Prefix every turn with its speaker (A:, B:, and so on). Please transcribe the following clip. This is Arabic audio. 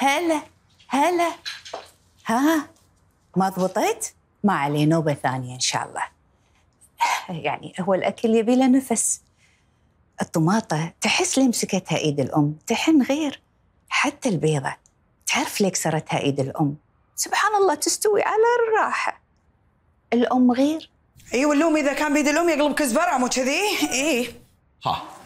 A: هلا هلا ها ما ضبطت؟ ما عليه نوبة ثانية إن شاء الله يعني هو الأكل يبي له نفس الطماطة تحس لي مسكتها إيد الأم تحن غير حتى البيضة تعرف لي كسرتها إيد الأم سبحان الله تستوي على الراحة الأم غير أيوة اللوم إذا كان بيد الأم يقلب كزبرة مو كذي
B: إيه
C: ها